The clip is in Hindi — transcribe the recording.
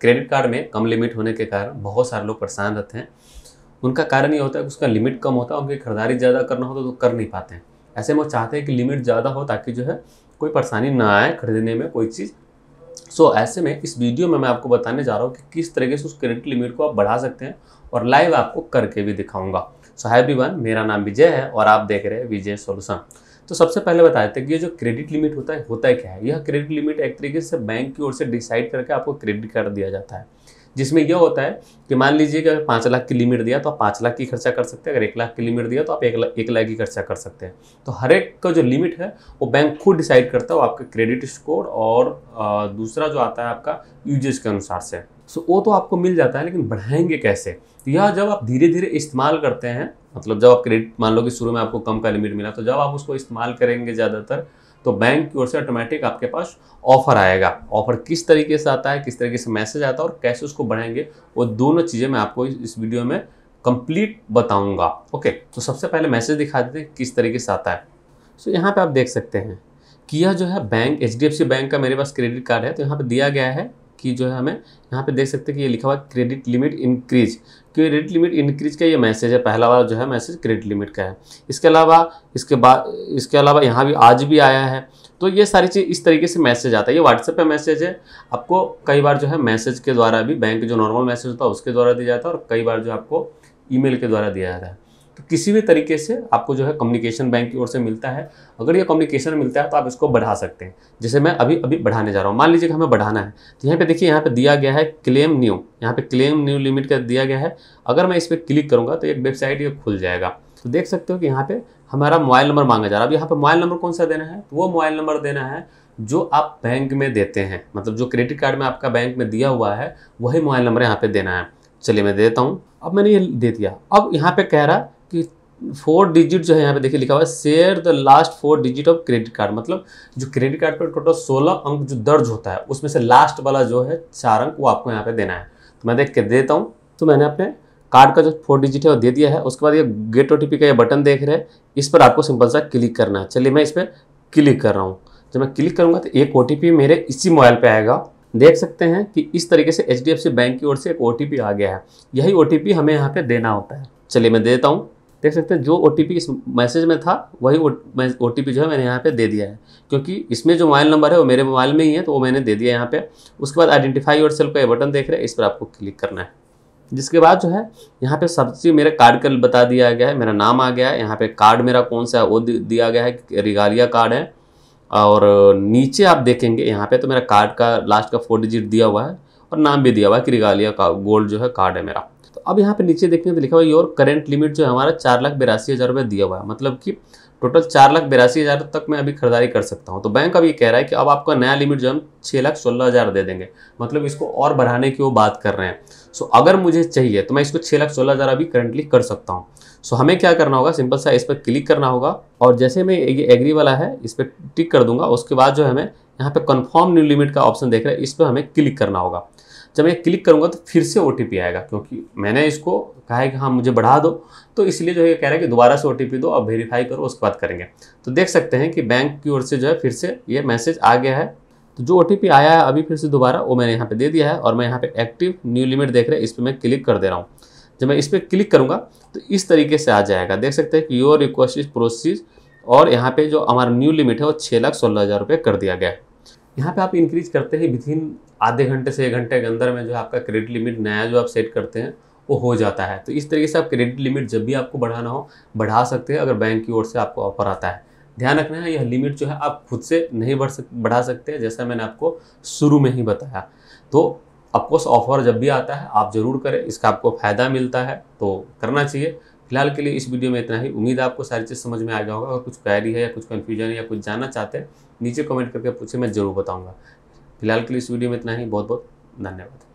क्रेडिट कार्ड में कम लिमिट होने के कारण बहुत सारे लोग परेशान रहते हैं उनका कारण ये होता है कि उसका लिमिट कम होता है उनकी खरीदारी ज़्यादा करना होता है तो कर नहीं पाते हैं ऐसे में वो चाहते हैं कि लिमिट ज़्यादा हो ताकि जो है कोई परेशानी ना आए खरीदने में कोई चीज़ सो so, ऐसे में इस वीडियो में मैं आपको बताने जा रहा हूँ कि किस तरीके से उस क्रेडिट लिमिट को आप बढ़ा सकते हैं और लाइव आपको करके भी दिखाऊंगा सो हाय वन मेरा नाम विजय है और आप देख रहे हैं विजय सोल्यूशन तो सबसे पहले देते हैं कि ये जो क्रेडिट लिमिट होता है होता है क्या है यह क्रेडिट लिमिट एक तरीके से बैंक की ओर से डिसाइड करके आपको क्रेडिट कर दिया जाता है जिसमें यह होता है कि मान लीजिए कि अगर पाँच लाख की लिमिट दिया तो आप पाँच लाख की खर्चा कर सकते हैं अगर एक लाख की लिमिट दिया तो आप एक लाख एक लाख की खर्चा कर सकते हैं तो हर एक का जो लिमिट है वो बैंक खुद डिसाइड करता है वो आपका क्रेडिट स्कोर और दूसरा जो आता है आपका यूजेस के अनुसार से सो वो तो आपको मिल जाता है लेकिन बढ़ाएंगे कैसे यह जब आप धीरे धीरे इस्तेमाल करते हैं मतलब जब आप क्रेडिट मान लो कि शुरू में आपको कम का लिमिट मिला तो जब आप उसको इस्तेमाल करेंगे ज़्यादातर तो बैंक की ओर से ऑटोमेटिक आपके पास ऑफर आएगा ऑफर किस तरीके से आता है किस तरीके से मैसेज आता है और कैसे उसको बढ़ाएंगे वो दोनों चीज़ें मैं आपको इस वीडियो में कंप्लीट बताऊंगा ओके तो सबसे पहले मैसेज दिखा देते हैं किस तरीके से आता है सो यहाँ पे आप देख सकते हैं कि यह जो है बैंक एच बैंक का मेरे पास क्रेडिट कार्ड है तो यहाँ पे दिया गया है कि जो है हमें यहाँ पे देख सकते हैं कि ये लिखा हुआ credit limit increase credit limit increase का ये मैसेज है पहला वाला जो है मैसेज क्रेडिट लिमिट का है इसके अलावा इसके बाद इसके अलावा यहाँ भी आज भी आया है तो ये सारी चीज़ इस तरीके से मैसेज आता है ये व्हाट्सएप पे मैसेज है आपको कई बार जो है मैसेज के द्वारा भी बैंक जो नॉर्मल मैसेज होता है उसके द्वारा दिया जाता है और कई बार जो आपको ई के द्वारा दिया जाता है तो किसी भी तरीके से आपको जो है कम्युनिकेशन बैंक की ओर से मिलता है अगर ये कम्युनिकेशन मिलता है तो आप इसको बढ़ा सकते हैं जैसे मैं अभी अभी बढ़ाने जा रहा हूँ मान लीजिए कि हमें बढ़ाना है तो यहाँ पे देखिए यहाँ पे दिया गया है क्लेम न्यू यहाँ पे क्लेम न्यू लिमिट का दिया गया है अगर मैं इस पर क्लिक करूँगा तो एक वेबसाइट ये खुल जाएगा तो देख सकते हो कि यहाँ पे हमारा मोबाइल नंबर मांगा जा रहा है अब यहाँ पर मोबाइल नंबर कौन सा देना है तो वो मोबाइल नंबर देना है जो आप बैंक में देते हैं मतलब जो क्रेडिट कार्ड में आपका बैंक में दिया हुआ है वही मोबाइल नंबर यहाँ पर देना है चलिए मैं देता हूँ अब मैंने ये दे दिया अब यहाँ पे कह रहा है फोर डिजिट जो है यहाँ पे देखिए लिखा हुआ है share the last four digit of credit card मतलब जो क्रेडिट कार्ड पर टोटल सोलह अंक जो दर्ज होता है उसमें से लास्ट वाला जो है चार अंक वो आपको यहाँ पे देना है तो मैं देख के देता हूँ तो मैंने अपने कार्ड का जो फोर डिजिट है वो दे दिया है उसके बाद ये गेट ओ का ये बटन देख रहे हैं इस पर आपको सिंपल सा क्लिक करना है चलिए मैं इस पर क्लिक कर रहा हूँ जब मैं क्लिक करूँगा तो एक ओ मेरे इसी मोबाइल पर आएगा देख सकते हैं कि इस तरीके से एच बैंक की ओर से एक ओ आ गया है यही ओ हमें यहाँ पर देना होता है चलिए मैं देता हूँ देख सकते हैं जो ओ इस मैसेज में था वही ओ टी जो है मैंने यहाँ पे दे दिया है क्योंकि इसमें जो मोबाइल नंबर है वो मेरे मोबाइल में ही है तो वो मैंने दे दिया यहाँ पे उसके बाद आइडेंटिफाई योर सेल्फ का ये बटन देख रहे हैं इस पर आपको क्लिक करना है जिसके बाद जो है यहाँ पे सब चीज़ मेरे कार्ड का बता दिया गया है मेरा नाम आ गया है यहाँ पे कार्ड मेरा कौन सा है वो दिया गया है रिगालिया कार्ड है और नीचे आप देखेंगे यहाँ पे तो मेरा कार्ड का लास्ट का फोर डिजिट दिया हुआ है और नाम भी दिया हुआ है कि रिगालिया का गोल्ड जो है कार्ड है मेरा तो अब यहाँ पे नीचे देखने तो लिखा हुआ योर करेंट लिमिट जो है हमारा चार लाख बिरासी हज़ार रुपये दिया हुआ है मतलब कि टोटल चार लाख बिरासी हज़ार तक मैं अभी खरीदारी कर सकता हूँ तो बैंक अब ये कह रहा है कि अब आपका नया लिमिट जो हम छः लाख सोलह हज़ार दे देंगे मतलब इसको और बढ़ाने की वो बात कर रहे हैं सो अगर मुझे चाहिए तो मैं इसको छः लाख सोलह हज़ार अभी करंटली कर सकता हूँ सो हमें क्या करना होगा सिंपल सा इस पर क्लिक करना होगा और जैसे मैं ये एग्री वाला है इस पर टिक कर दूंगा उसके बाद जो हमें यहाँ पे कन्फर्म न्यू लिमिट का ऑप्शन देख रहे हैं इस पर हमें क्लिक करना होगा जब मैं क्लिक करूँगा तो फिर से ओ आएगा क्योंकि मैंने इसको कहा है कि हाँ मुझे बढ़ा दो तो इसलिए जो है कह रहा है कि दोबारा से ओ दो अब वेरीफाई करो उसके बाद करेंगे तो देख सकते हैं कि बैंक की ओर से जो है फिर से ये मैसेज आ गया है तो जो ओ आया है अभी फिर से दोबारा वो मैंने यहाँ पे दे दिया है और मैं यहाँ पे एक्टिव न्यू लिमिट देख रहे हैं इस पर मैं क्लिक कर दे रहा हूँ जब मैं इस पर क्लिक करूँगा तो इस तरीके से आ जाएगा देख सकते हैं कि योर रिक्वेस्ट इज प्रोसीज और यहाँ पे जो हमारा न्यू लिमिट है वो छः लाख सोलह हज़ार रुपये कर दिया गया है यहाँ पे आप इंक्रीज करते ही विथिन आधे घंटे से एक घंटे के अंदर में जो आपका क्रेडिट लिमिट नया जो आप सेट करते हैं वो हो जाता है तो इस तरीके से आप क्रेडिट लिमिट जब भी आपको बढ़ाना हो बढ़ा सकते हैं अगर बैंक की ओर से आपको ऑफर आता है ध्यान रखना है यह लिमिट जो है आप खुद से नहीं बढ़ सक बढ़ा सकते हैं जैसा मैंने आपको शुरू में ही बताया तो अफकोर्स ऑफर जब भी आता है आप ज़रूर करें इसका आपको फ़ायदा मिलता है तो करना चाहिए फिलहाल के लिए इस वीडियो में इतना ही उम्मीद आपको सारी चीज़ समझ में आ गया होगा अगर कुछ क्वारी है या कुछ कन्फ्यूजन या कुछ जानना चाहते हैं नीचे कमेंट करके पूछे मैं ज़रूर बताऊँगा फिलहाल के लिए इस वीडियो में इतना ही बहुत बहुत धन्यवाद